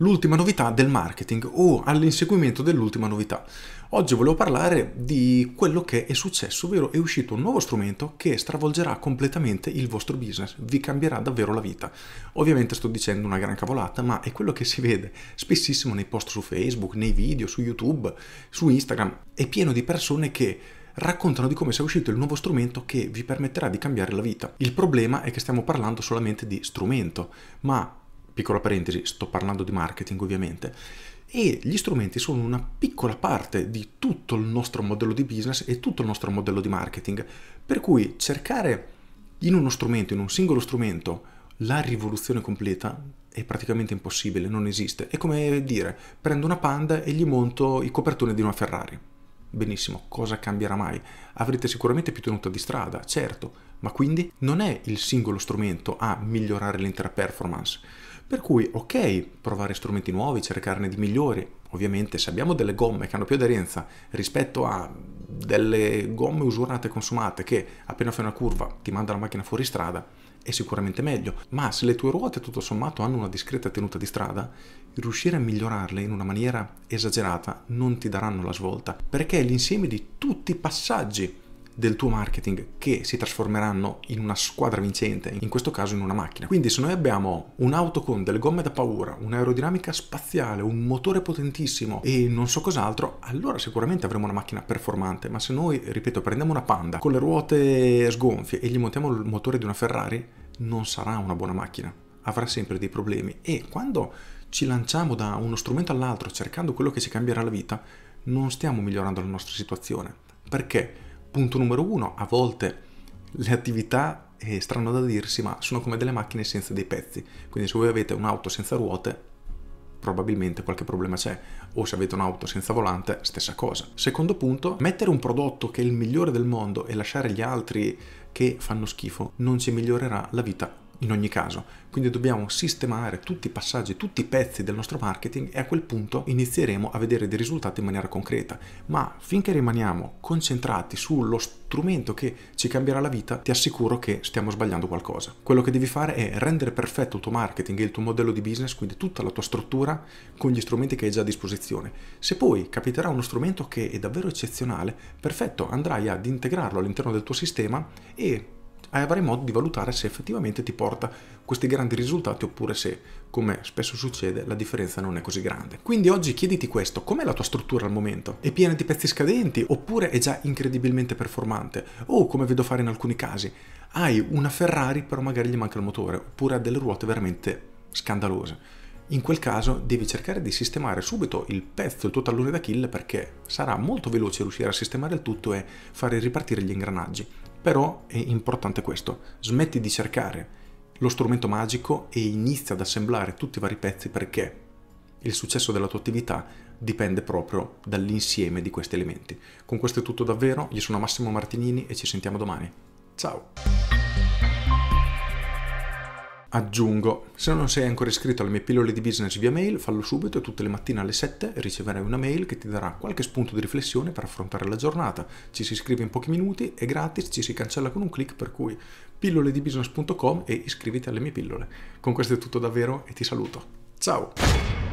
L'ultima novità del marketing o all'inseguimento dell'ultima novità. Oggi volevo parlare di quello che è successo, ovvero è uscito un nuovo strumento che stravolgerà completamente il vostro business, vi cambierà davvero la vita. Ovviamente sto dicendo una gran cavolata, ma è quello che si vede spessissimo nei post su Facebook, nei video, su YouTube, su Instagram. È pieno di persone che raccontano di come sia uscito il nuovo strumento che vi permetterà di cambiare la vita. Il problema è che stiamo parlando solamente di strumento, ma piccola parentesi, sto parlando di marketing ovviamente, e gli strumenti sono una piccola parte di tutto il nostro modello di business e tutto il nostro modello di marketing, per cui cercare in uno strumento, in un singolo strumento, la rivoluzione completa è praticamente impossibile, non esiste. È come dire, prendo una panda e gli monto i copertoni di una Ferrari. Benissimo, cosa cambierà mai? Avrete sicuramente più tenuta di strada, certo, ma quindi non è il singolo strumento a migliorare l'intera performance. Per cui, ok, provare strumenti nuovi, cercarne di migliori. Ovviamente, se abbiamo delle gomme che hanno più aderenza rispetto a delle gomme usurate e consumate che appena fai una curva ti manda la macchina fuori strada, è sicuramente meglio. Ma se le tue ruote tutto sommato hanno una discreta tenuta di strada, riuscire a migliorarle in una maniera esagerata non ti daranno la svolta, perché l'insieme di tutti i passaggi del tuo marketing che si trasformeranno in una squadra vincente, in questo caso in una macchina. Quindi se noi abbiamo un'auto con delle gomme da paura, un'aerodinamica spaziale, un motore potentissimo e non so cos'altro, allora sicuramente avremo una macchina performante, ma se noi, ripeto, prendiamo una Panda con le ruote sgonfie e gli montiamo il motore di una Ferrari, non sarà una buona macchina, avrà sempre dei problemi e quando ci lanciamo da uno strumento all'altro cercando quello che ci cambierà la vita, non stiamo migliorando la nostra situazione. Perché? Punto numero uno, a volte le attività, è eh, strano da dirsi, ma sono come delle macchine senza dei pezzi. Quindi se voi avete un'auto senza ruote, probabilmente qualche problema c'è, o se avete un'auto senza volante, stessa cosa. Secondo punto, mettere un prodotto che è il migliore del mondo e lasciare gli altri che fanno schifo non ci migliorerà la vita in ogni caso. Quindi dobbiamo sistemare tutti i passaggi, tutti i pezzi del nostro marketing e a quel punto inizieremo a vedere dei risultati in maniera concreta. Ma finché rimaniamo concentrati sullo strumento che ci cambierà la vita, ti assicuro che stiamo sbagliando qualcosa. Quello che devi fare è rendere perfetto il tuo marketing e il tuo modello di business, quindi tutta la tua struttura con gli strumenti che hai già a disposizione. Se poi capiterà uno strumento che è davvero eccezionale, perfetto, andrai ad integrarlo all'interno del tuo sistema e avrai modo di valutare se effettivamente ti porta questi grandi risultati oppure se, come spesso succede, la differenza non è così grande. Quindi oggi chiediti questo, com'è la tua struttura al momento? È piena di pezzi scadenti oppure è già incredibilmente performante? O come vedo fare in alcuni casi, hai una Ferrari però magari gli manca il motore oppure ha delle ruote veramente scandalose. In quel caso devi cercare di sistemare subito il pezzo, il tuo tallone d'Achille perché sarà molto veloce riuscire a sistemare il tutto e fare ripartire gli ingranaggi però è importante questo, smetti di cercare lo strumento magico e inizia ad assemblare tutti i vari pezzi perché il successo della tua attività dipende proprio dall'insieme di questi elementi. Con questo è tutto davvero, io sono Massimo Martinini e ci sentiamo domani. Ciao! Aggiungo, se non sei ancora iscritto alle mie pillole di business via mail, fallo subito e tutte le mattine alle 7 riceverai una mail che ti darà qualche spunto di riflessione per affrontare la giornata. Ci si iscrive in pochi minuti, è gratis, ci si cancella con un clic, per cui pilloledibusiness.com e iscriviti alle mie pillole. Con questo è tutto davvero e ti saluto. Ciao!